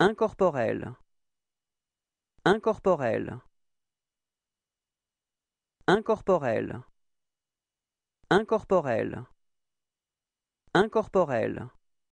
Incorporel Incorporel Incorporel Incorporel Incorporel